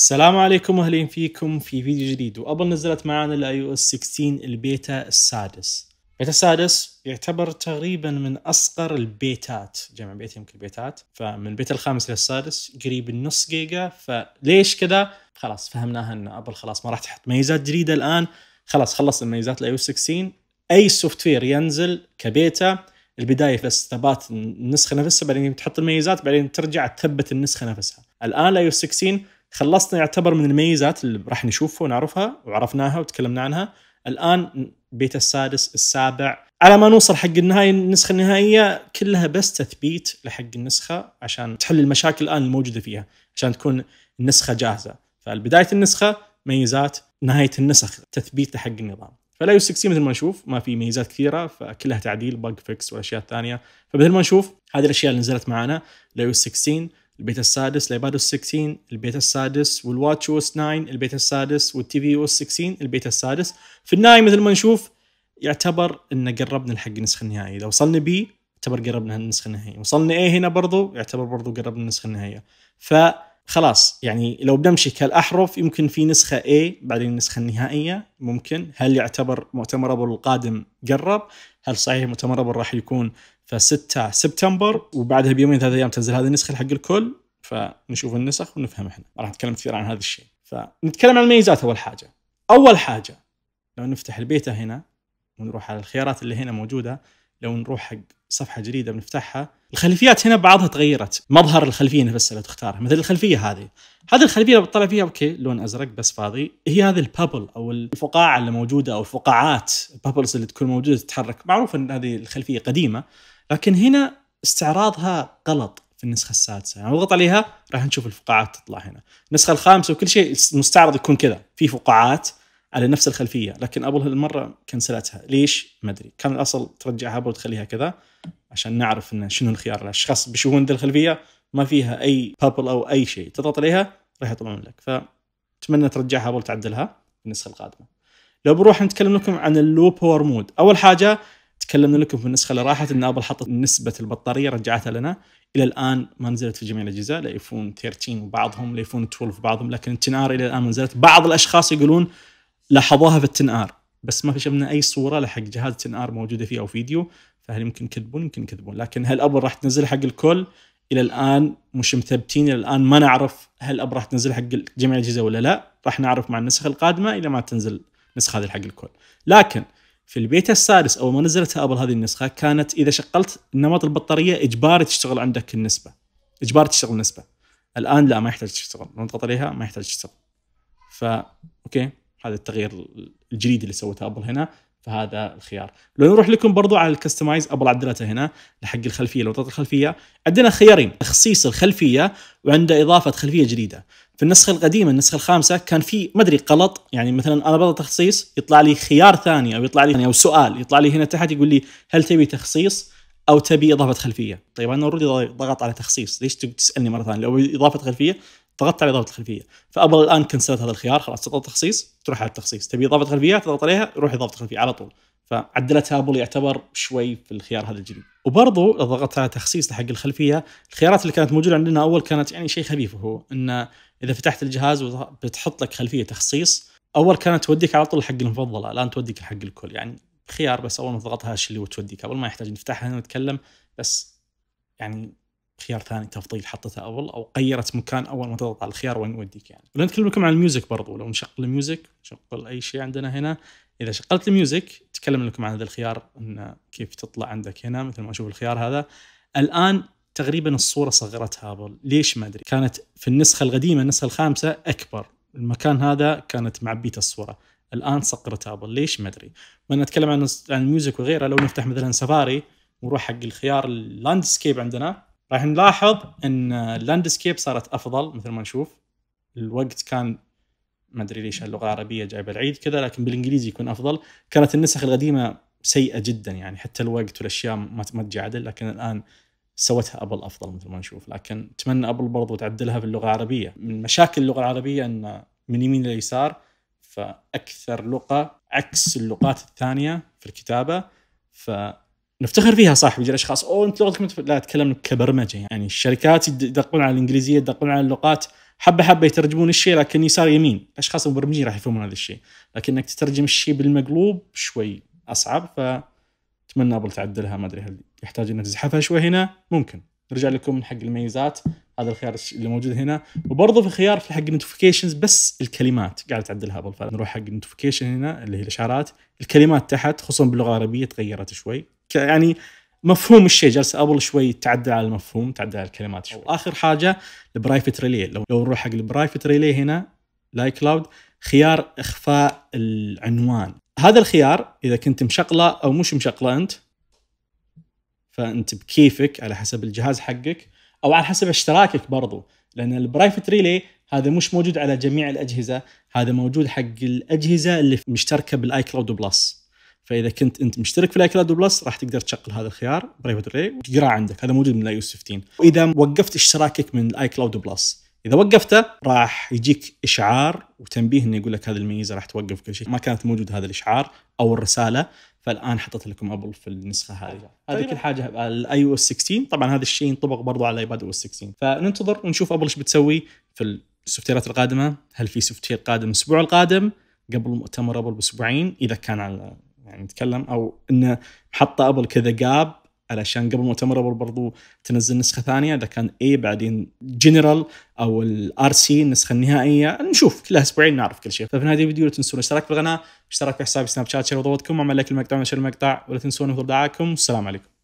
السلام عليكم واهلين فيكم في فيديو جديد وابل نزلت معانا الاي او اس 16 البيتا السادس البيتا السادس يعتبر تقريبا من اصغر البيتات جمع بيت يمكن البيتات فمن البيت الخامس للسادس قريب النص جيجا فليش كذا خلاص فهمناها ان ابل خلاص ما راح تحط ميزات جديده الان خلاص خلص الميزات الاي او 16 اي سوفت وير ينزل كبيتا البدايه بس ثبات النسخه نفسها بعدين تحط الميزات بعدين ترجع تثبت النسخه نفسها الان الاي او 16 خلصنا يعتبر من الميزات اللي راح نشوفها ونعرفها وعرفناها وتكلمنا عنها الان بيتا السادس السابع على ما نوصل حق النهايه النسخه النهائيه كلها بس تثبيت لحق النسخه عشان تحل المشاكل الان الموجوده فيها عشان تكون النسخه جاهزه فبدايه النسخه ميزات نهايه النسخ تثبيت لحق النظام فلا يو مثل ما نشوف ما في ميزات كثيره فكلها تعديل بج فيكس والاشياء الثانيه فمثل ما نشوف هذه الاشياء اللي نزلت معنا لا يو 16 البيتا السادس الايباد اس 16 البيتا السادس والواتش او اس 9 البيتا السادس والتي في او اس 16 البيتا السادس في النهايه مثل ما نشوف يعتبر ان قربنا لحق النسخه النهائيه اذا وصلنا بي يعتبر قربنا النسخه النهائيه وصلنا ايه هنا برضو يعتبر برضو قربنا النسخه النهائيه ف خلاص يعني لو بنمشي كالاحرف يمكن في نسخه A بعدين النسخه النهائيه ممكن هل يعتبر مؤتمر ابل القادم قرب؟ هل صحيح مؤتمر ابل راح يكون في 6 سبتمبر وبعدها بيومين ثلاث ايام تنزل هذه النسخه حق الكل فنشوف النسخ ونفهم احنا راح نتكلم كثير عن هذا الشيء فنتكلم عن الميزات اول حاجه اول حاجه لو نفتح البيتا هنا ونروح على الخيارات اللي هنا موجوده لو نروح حق صفحه جديده بنفتحها الخلفيات هنا بعضها تغيرت مظهر الخلفيه نفسها لو تختارها مثل الخلفيه هذه هذه الخلفيه لو بتطلع فيها اوكي لون ازرق بس فاضي هي هذه البابل او الفقاعه اللي موجوده او الفقاعات البابلز اللي تكون موجوده تتحرك معروف ان هذه الخلفيه قديمه لكن هنا استعراضها غلط في النسخه السادسه يعني نضغط عليها راح نشوف الفقاعات تطلع هنا النسخه الخامسه وكل شيء المستعرض يكون كذا في فقاعات على نفس الخلفيه لكن ابل هالمره كنسلتها ليش ما ادري كان الاصل ترجعها ابل وتخليها كذا عشان نعرف انه شنو الخيار الاشخاص بيشوفون ذا الخلفيه ما فيها اي بابل او اي شيء تضغط عليها راح يطلعون لك فاتمنى ترجعها ابل تعدلها النسخه القادمه لو بنروح نتكلم لكم عن اللو باور مود اول حاجه تكلمنا لكم في النسخه اللي راحت ان ابل حطت نسبه البطاريه رجعتها لنا الى الان ما نزلت في جميع الاجهزه لايفون 13 وبعضهم لايفون 12 وبعضهم لكن التنار الى الان ما نزلت بعض الاشخاص يقولون لاحظوها في التن ار بس ما شفنا اي صوره لحق جهاز تن ار موجوده فيه او فيديو فهل يمكن يكذبون يمكن يكذبون لكن هل هالابر راح تنزل حق الكل الى الان مش مثبتين الى الان ما نعرف هل الاب راح تنزل حق جميع الاجهزه ولا لا راح نعرف مع النسخ القادمه الى ما تنزل النسخه هذه حق الكل لكن في البيتا السادس اول ما نزلتها ابل هذه النسخه كانت اذا شغلت نمط البطاريه اجباري تشتغل عندك النسبه اجباري تشتغل النسبه الان لا ما يحتاج تشتغل نضغط عليها ما يحتاج تشتغل ف اوكي هذا التغيير الجديد اللي سوته ابل هنا فهذا الخيار لو نروح لكم برضو على الكستمايز ابل عدلته هنا لحق الخلفيه لو الخلفيه عندنا خيارين تخصيص الخلفيه وعنده اضافه خلفيه جديده في النسخه القديمه النسخه الخامسه كان في ما ادري غلط يعني مثلا انا بضغط تخصيص يطلع لي خيار ثاني او يطلع لي او سؤال يطلع لي هنا تحت يقول لي هل تبي تخصيص او تبي اضافه خلفيه طيب انا اوريدي ضغط على تخصيص ليش تسالني مره ثانيه لو اضافه خلفيه ضغطت على اضافه الخلفيه فابل الان كنسلت هذا الخيار خلاص تضغط تخصيص تروح على التخصيص تبي اضافه خلفيه تضغط عليها يروح اضافه خلفيه على طول فعدلتها ابل يعتبر شوي في الخيار هذا الجديد وبرضو ضغطت على تخصيص حق الخلفيه الخيارات اللي كانت موجوده عندنا اول كانت يعني شيء خفيف هو انه اذا فتحت الجهاز بتحط لك خلفيه تخصيص اول كانت توديك على طول حق المفضله الان توديك حق الكل يعني خيار بس اول ما تضغطها ايش اللي وتوديك اول ما يحتاج نفتحها نتكلم بس يعني خيار ثاني تفضيل حطته ابل او غيرت مكان اول ما تضغط على الخيار وين يوديك يعني ولا نتكلم عن الميوزك برضو لو نشغل الميوزك نشغل اي شيء عندنا هنا اذا شغلت الميوزك تكلم لكم عن هذا الخيار ان كيف تطلع عندك هنا مثل ما اشوف الخيار هذا الان تقريبا الصوره صغرتها ابل ليش ما ادري كانت في النسخه القديمه النسخه الخامسه اكبر المكان هذا كانت معبيته الصوره الان صقرت ابل ليش ما ادري ما نتكلم عن عن الميوزك وغيره لو نفتح مثلا سفاري ونروح حق الخيار اللاندسكيب عندنا راح نلاحظ ان اللاندسكيب صارت افضل مثل ما نشوف الوقت كان ما ادري ليش اللغه العربيه جايبه العيد كذا لكن بالانجليزي يكون افضل كانت النسخ القديمه سيئه جدا يعني حتى الوقت والاشياء ما تجي عدل لكن الان سوتها ابل افضل مثل ما نشوف لكن اتمنى ابل برضو تعدلها في اللغه العربيه من مشاكل اللغه العربيه ان من يمين لليسار فاكثر لغه عكس اللغات الثانيه في الكتابه ف نفتخر فيها صح بيجي الاشخاص اوه انت لغتك متف... لا اتكلم كبرمجه يعني الشركات يدقون على الانجليزيه يدقون على اللغات حبه حبه يترجمون الشيء لكن يسار يمين الاشخاص المبرمجين راح يفهمون هذا الشيء لكنك تترجم الشيء بالمقلوب شوي اصعب فاتمنى ابل تعدلها ما ادري هل يحتاج انك تزحفها شوي هنا ممكن نرجع لكم من حق الميزات هذا الخيار اللي موجود هنا وبرضه في خيار في حق النوتيفيكيشنز بس الكلمات قاعد تعدلها ابل فنروح حق النوتيفيكيشن هنا اللي هي الاشعارات الكلمات تحت خصوصا باللغه العربيه تغيرت شوي يعني مفهوم الشيء جالس ابل شوي تعدل على المفهوم تعدل على الكلمات شوي اخر حاجه البرايفت ريلي لو لو نروح حق البرايفت ريلي هنا لاي كلاود خيار اخفاء العنوان هذا الخيار اذا كنت مشغله او مش مشغله انت فانت بكيفك على حسب الجهاز حقك او على حسب اشتراكك برضو لان البرايفت ريلي هذا مش موجود على جميع الاجهزه هذا موجود حق الاجهزه اللي مشتركه بالاي كلاود بلس فاذا كنت انت مشترك في كلاود بلس راح تقدر تشغل هذا الخيار برايفت ري وتقراه عندك هذا موجود من الاي 15 واذا وقفت اشتراكك من الاي كلاود بلس اذا وقفته راح يجيك اشعار وتنبيه انه يقول لك هذه الميزه راح توقف كل شيء ما كانت موجود هذا الاشعار او الرساله فالان حطيت لكم ابل في النسخه هذه طيب. هذه كل حاجه الاي او اس 16 طبعا هذا الشيء ينطبق برضو على الايباد او اس 16 فننتظر ونشوف ابل ايش بتسوي في السوفتيرات القادمه هل في سوفتير قادم الاسبوع القادم قبل مؤتمر ابل باسبوعين اذا كان على يعني نتكلم او انه محطه ابل كذا جاب علشان قبل مؤتمر ابل برضو تنزل نسخه ثانيه اذا كان اي بعدين جنرال او الار سي النسخه النهائيه نشوف كلها اسبوعين نعرف كل شيء ففي نهايه الفيديو لا تنسون الاشتراك في القناه اشتراك في حسابي سناب شات شير وضوضكم وعمل لايك المقطع ونشر المقطع ولا تنسون تفضل دعاكم والسلام عليكم